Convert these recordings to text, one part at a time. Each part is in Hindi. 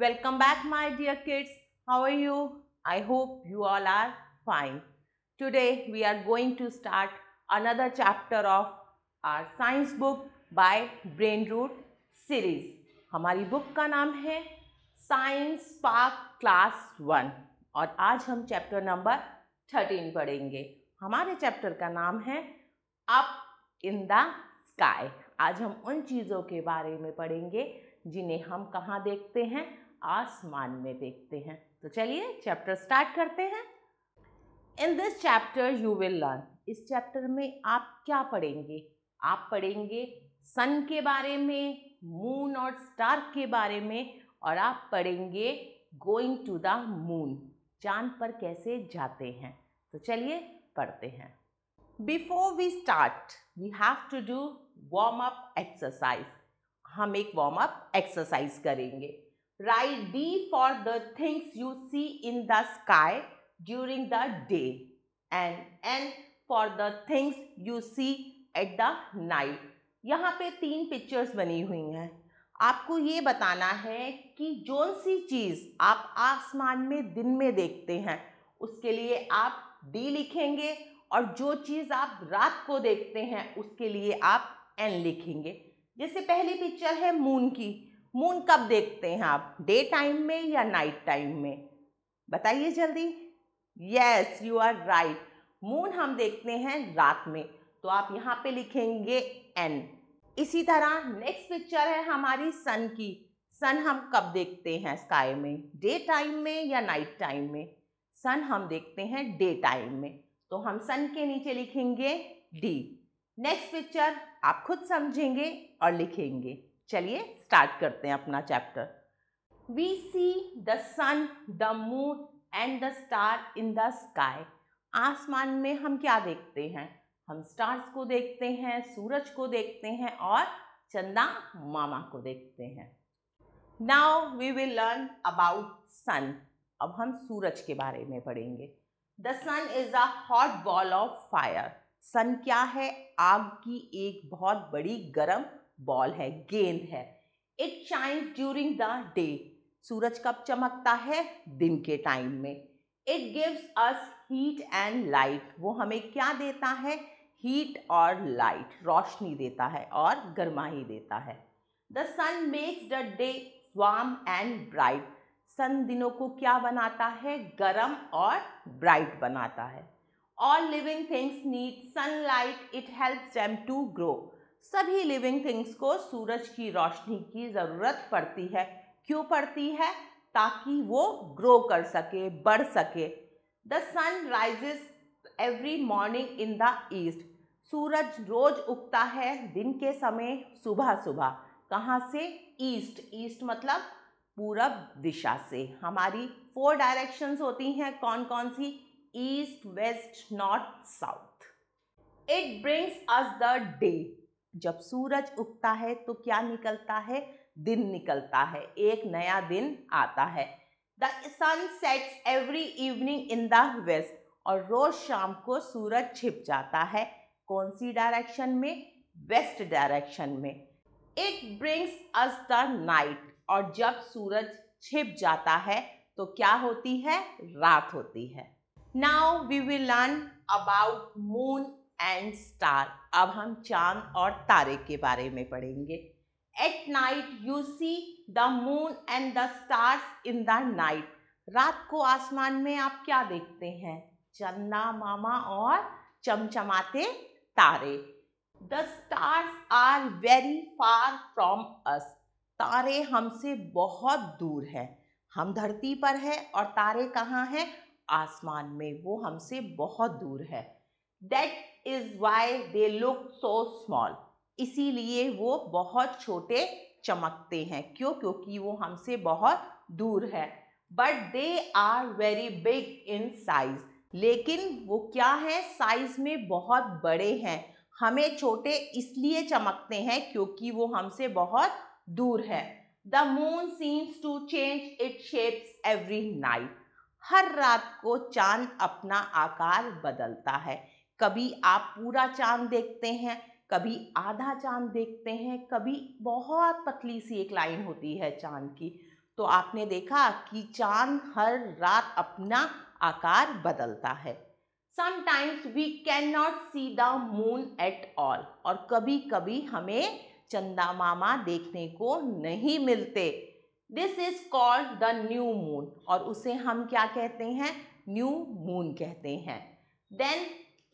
Welcome back my dear kids. How are you? I hope you all are fine. Today we are going to start another chapter of our science book by Brain Root series. हमारी बुक का नाम है साइंस पार्क क्लास वन और आज हम चैप्टर नंबर थर्टीन पढ़ेंगे हमारे चैप्टर का नाम है अप इन द स्काई आज हम उन चीज़ों के बारे में पढ़ेंगे जिन्हें हम कहाँ देखते हैं आसमान में देखते हैं तो चलिए चैप्टर स्टार्ट करते हैं in this chapter you will learn इस चैप्टर में आप क्या पढ़ेंगे आप पढ़ेंगे सन के बारे में मून और स्टार के बारे में और आप पढ़ेंगे गोइंग टू द मून चांद पर कैसे जाते हैं तो चलिए पढ़ते हैं before we start we have to do warm up exercise हम एक वार्म अप एक्सरसाइज करेंगे write D for the things you see in the sky during the day and N for the things you see at the night. यहाँ पे तीन पिक्चर्स बनी हुई हैं आपको ये बताना है कि जो सी चीज़ आप आसमान में दिन में देखते हैं उसके लिए आप डी लिखेंगे और जो चीज़ आप रात को देखते हैं उसके लिए आप एन लिखेंगे जैसे पहली पिक्चर है मून की मून कब देखते हैं आप डे टाइम में या नाइट टाइम में बताइए जल्दी yes you are right moon हम देखते हैं रात में तो आप यहाँ पे लिखेंगे एन इसी तरह नेक्स्ट पिक्चर है हमारी सन की सन हम कब देखते हैं स्काई में डे टाइम में या नाइट टाइम में सन हम देखते हैं डे टाइम में तो हम सन के नीचे लिखेंगे डी नेक्स्ट पिक्चर आप खुद समझेंगे और लिखेंगे चलिए स्टार्ट करते हैं अपना chapter we see the sun the moon and the star in the sky आसमान में हम क्या देखते हैं हम स्टार्स को देखते हैं सूरज को देखते हैं और चंदा मामा को देखते हैं now we will learn about sun अब हम सूरज के बारे में पढ़ेंगे the sun is a hot ball of fire sun क्या है आग की एक बहुत बड़ी गर्म बॉल है गेंद है it shines during the day सूरज कब चमकता है दिन के टाइम में it gives us heat and light वो हमें क्या देता है हीट और लाइट रोशनी देता है और गर्माही देता है the sun makes the day warm and bright sun दिनों को क्या बनाता है गर्म और ब्राइट बनाता है all living things need sunlight it helps them to grow सभी लिविंग थिंग्स को सूरज की रोशनी की ज़रूरत पड़ती है क्यों पड़ती है ताकि वो ग्रो कर सके बढ़ सके the sun rises every morning in the east सूरज रोज उगता है दिन के समय सुबह सुबह कहाँ से ईस्ट ईस्ट मतलब पूरब दिशा से हमारी फोर डायरेक्शंस होती हैं कौन कौन सी east west north south it brings us the day जब सूरज उगता है तो क्या निकलता है दिन निकलता है एक नया दिन आता है the sun sets every evening in the west और रोज़ शाम को सूरज छिप जाता है कौन सी डायरेक्शन में वेस्ट डायरेक्शन में it brings us the night और जब सूरज छिप जाता है तो क्या होती है रात होती है now we will learn about moon and star अब हम चांद और तारे के बारे में पढ़ेंगे at night you see the moon and the stars in the night रात को आसमान में आप क्या देखते हैं चंदा मामा और चमचमाते तारे the stars are very far from us तारे हमसे बहुत दूर हैं हम धरती पर है और तारे कहाँ हैं आसमान में वो हमसे बहुत दूर है that is why they look so small इसीलिए वो बहुत छोटे चमकते हैं क्यों क्योंकि वो हमसे बहुत दूर है but they are very big in size लेकिन वो क्या है साइज में बहुत बड़े हैं हमें छोटे इसलिए चमकते हैं क्योंकि वो हमसे बहुत दूर है the moon seems to change it shapes every night हर रात को चांद अपना आकार बदलता है कभी आप पूरा चांद देखते हैं कभी आधा चांद देखते हैं कभी बहुत पतली सी एक लाइन होती है चांद की तो आपने देखा कि चांद हर रात अपना आकार बदलता है sometimes we can not see the moon at all और कभी कभी हमें चंदा मामा देखने को नहीं मिलते this is called the new moon और उसे हम क्या कहते हैं न्यू मून कहते हैं then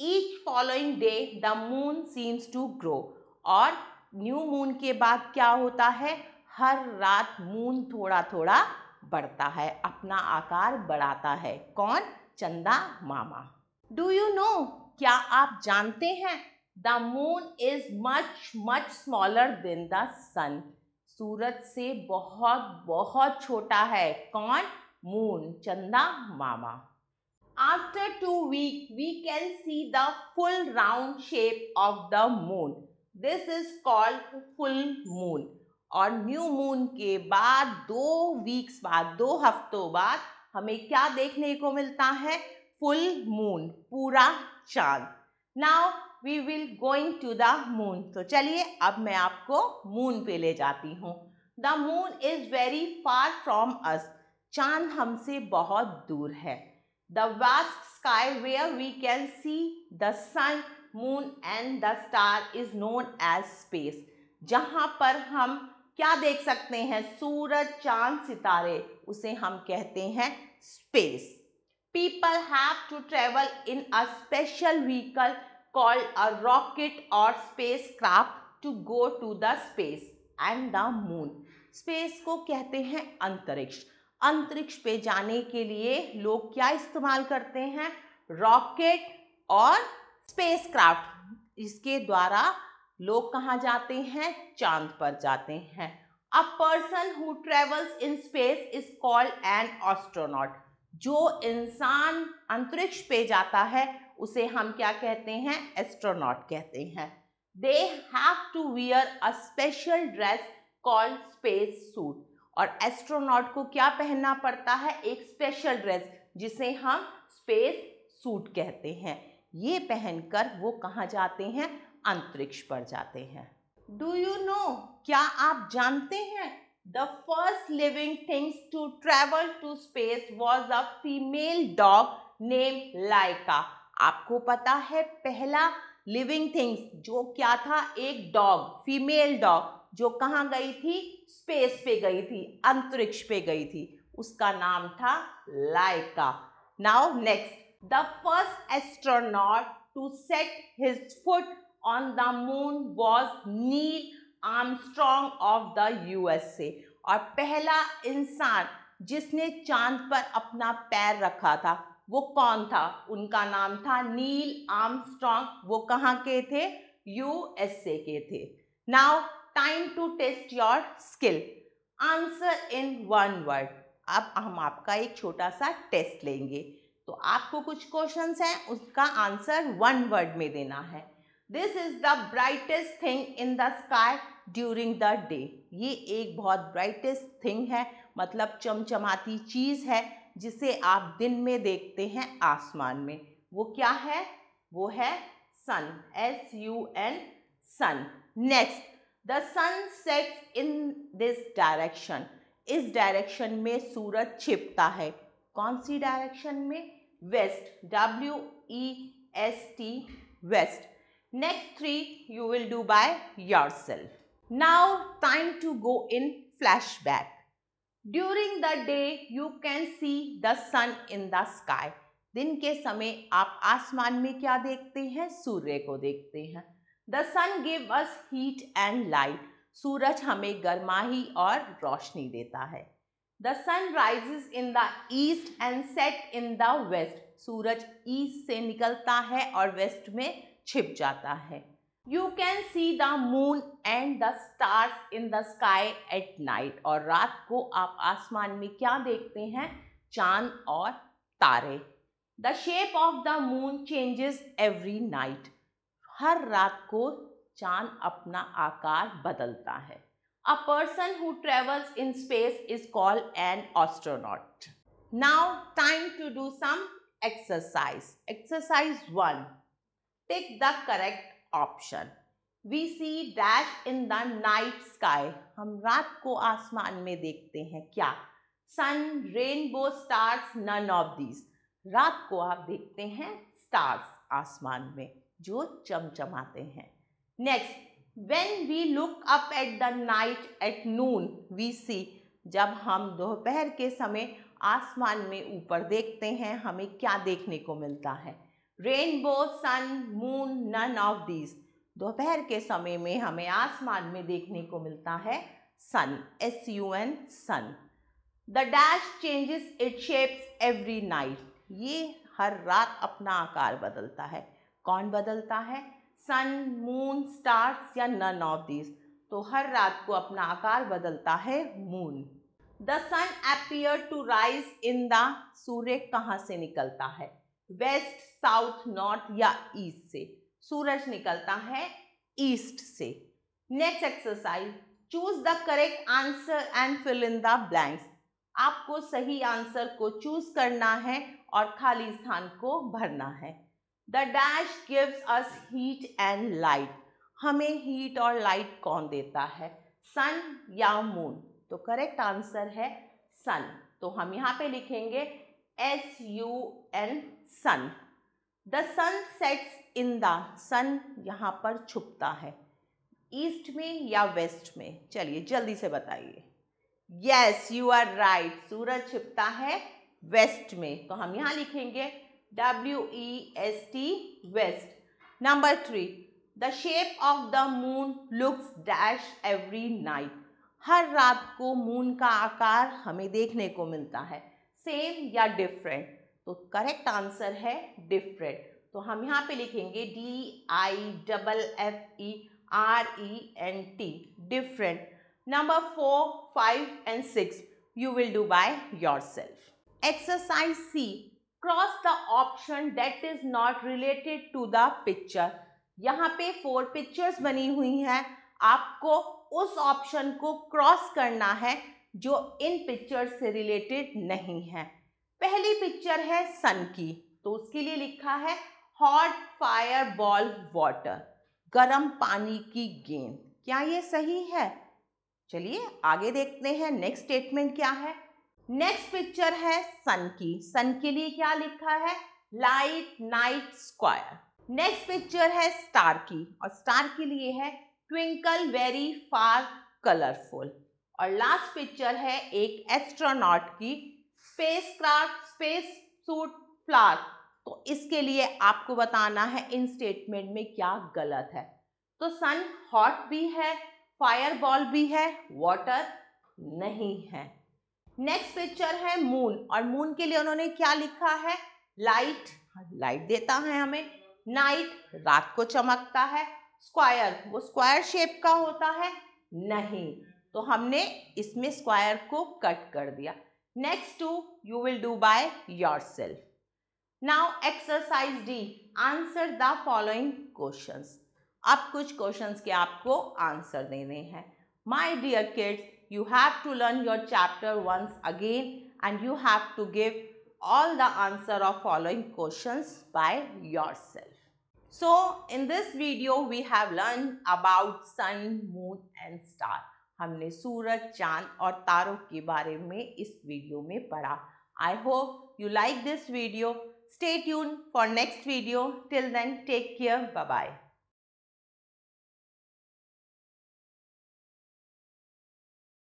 each following day the moon seems to grow और न्यू मून के बाद क्या होता है हर रात मून थोड़ा थोड़ा बढ़ता है अपना आकार बढ़ाता है कौन चंदा मामा डू यू नो क्या आप जानते हैं the moon is much much smaller than the sun सूरज से बहुत बहुत छोटा है कौन मून चंदा मामा after two week we can see the full round shape of the moon this is called full moon और न्यू मून के बाद दो वीक्स बाद दो हफ्तों बाद हमें क्या देखने को मिलता है फुल मून पूरा चांद now we will going to the moon तो चलिए अब मैं आपको मून पे ले जाती हूँ the moon is very far from us चांद हमसे बहुत दूर है the vast sky where we can see the sun moon and the star is known as space जहाँ पर हम क्या देख सकते हैं सूरज चांद सितारे उसे हम कहते हैं space people have to travel in a special vehicle called a rocket और spacecraft to go to the space and the moon space को कहते हैं अंतरिक्ष अंतरिक्ष पे जाने के लिए लोग क्या इस्तेमाल करते हैं रॉकेट और स्पेसक्राफ्ट इसके द्वारा लोग कहाँ जाते हैं चांद पर जाते हैं a person who travels in space is called an astronaut जो इंसान अंतरिक्ष पे जाता है उसे हम क्या कहते हैं एस्ट्रोनॉट कहते हैं they have to wear a special dress called space suit और एस्ट्रोनॉट को क्या पहनना पड़ता है एक स्पेशल ड्रेस जिसे हम स्पेस सूट कहते हैं ये पहनकर वो कहाँ जाते हैं अंतरिक्ष पर जाते हैं डू यू नो क्या आप जानते हैं the first living things to travel to space was a female dog name Laika आपको पता है पहला लिविंग थिंग्स जो क्या था एक डॉग फीमेल डॉग जो कहाँ गई थी स्पेस पे गई थी अंतरिक्ष पे गई थी उसका नाम था Laika now next the first astronaut to set his foot on the moon was Neil Armstrong of the USA और पहला इंसान जिसने चांद पर अपना पैर रखा था वो कौन था उनका नाम था नील आर्मस्ट्रॉन्ग वो कहाँ के थे यूएसए के थे now time to test your skill answer in one word अब हम आपका एक छोटा सा टेस्ट लेंगे तो आपको कुछ क्वेश्चंस हैं उसका आंसर वन वर्ड में देना है this is the brightest thing in the sky during the day ये एक बहुत ब्राइटेस्ट थिंग है मतलब चमचमाती चीज़ है जिसे आप दिन में देखते हैं आसमान में वो क्या है वो है sun S U N sun next the sun sets in this direction इस डायरेक्शन में सूरज छिपता है कौन सी डायरेक्शन में west W E S T west next three you will do by yourself now time to go in flashback during the day you can see the sun in the sky दिन के समय आप आसमान में क्या देखते हैं सूर्य को देखते हैं the sun give us heat and light सूरज हमें गर्माही और रोशनी देता है the sun rises in the east and set in the west सूरज ईस्ट से निकलता है और वेस्ट में छिप जाता है you can see the moon and the stars in the sky at night और रात को आप आसमान में क्या देखते हैं चांद और तारे the shape of the moon changes every night हर रात को चांद अपना आकार बदलता है a person who travels in space is called an astronaut now time to do some exercise exercise one take the correct option we see dash in the night sky हम रात को आसमान में देखते हैं क्या sun rainbow stars none of these रात को आप देखते हैं स्टार्स आसमान में जो चमचमाते हैं next when we look up at the night at noon we see जब हम दोपहर के समय आसमान में ऊपर देखते हैं हमें क्या देखने को मिलता है rainbow sun moon none of these दोपहर के समय में हमें आसमान में देखने को मिलता है sun S U N sun the dash changes it shapes every night ये हर रात अपना आकार बदलता है कौन बदलता है सन मून स्टार्स या नन ऑफ दिस तो हर रात को अपना आकार बदलता है moon the sun appear to rise in the सूर्य कहाँ से निकलता है वेस्ट साउथ नॉर्थ या ईस्ट से सूरज निकलता है ईस्ट से next exercise choose the correct answer and fill in the blanks आपको सही आंसर को चूज करना है और खाली स्थान को भरना है the dash gives us heat and light हमें हीट और लाइट कौन देता है सन या मून तो करेक्ट आंसर है सन तो हम यहाँ पे लिखेंगे S U N sun the sun sets in the sun यहाँ पर छुपता है ईस्ट में या वेस्ट में चलिए जल्दी से बताइए यस यू आर राइट सूरज छिपता है वेस्ट में तो हम यहाँ लिखेंगे W E S T west. Number three, The shape of the moon looks dash every night. हर रात को मून का आकार हमें देखने को मिलता है सेम या डिफरेंट तो करेक्ट आंसर है डिफरेंट तो हम यहाँ पे लिखेंगे D I double F E R E N T different number four five and six you will do by yourself exercise C cross the option that is not related to the picture यहाँ पे फोर पिक्चर्स बनी हुई हैं आपको उस ऑप्शन को क्रॉस करना है जो इन पिक्चर से रिलेटेड नहीं है पहली पिक्चर है सन की तो उसके लिए लिखा है हॉट फायर बॉल वाटर गर्म पानी की गेंद क्या ये सही है चलिए आगे देखते हैं नेक्स्ट स्टेटमेंट क्या है नेक्स्ट पिक्चर है सन की सन के लिए क्या लिखा है light night square next picture है स्टार की और स्टार के लिए है ट्विंकल वेरी फार कलरफुल और लास्ट पिक्चर है एक एस्ट्रोनॉट की स्पेस क्राफ्ट स्पेस सूट फ्लार तो इसके लिए आपको बताना है इन स्टेटमेंट में क्या गलत है तो सन हॉट भी है फायर बॉल भी है वाटर नहीं है नेक्स्ट पिक्चर है मून और मून के लिए उन्होंने क्या लिखा है लाइट लाइट देता है हमें नाइट रात को चमकता है स्क्वायर वो स्क्वायर शेप का होता है नहीं तो हमने इसमें स्क्वायर को कट कर दिया next two you will do by yourself now exercise D answer the following question अब कुछ क्वेश्चन के आपको आंसर देने हैं my dear kids you have to learn your chapter once again and you have to give all the answer of following questions by yourself. So in this video we have learned about sun, moon and star. हमने सूरज चांद और तारों के बारे में इस वीडियो में पढ़ा I hope you like this video stay tune for next video till then take care bye bye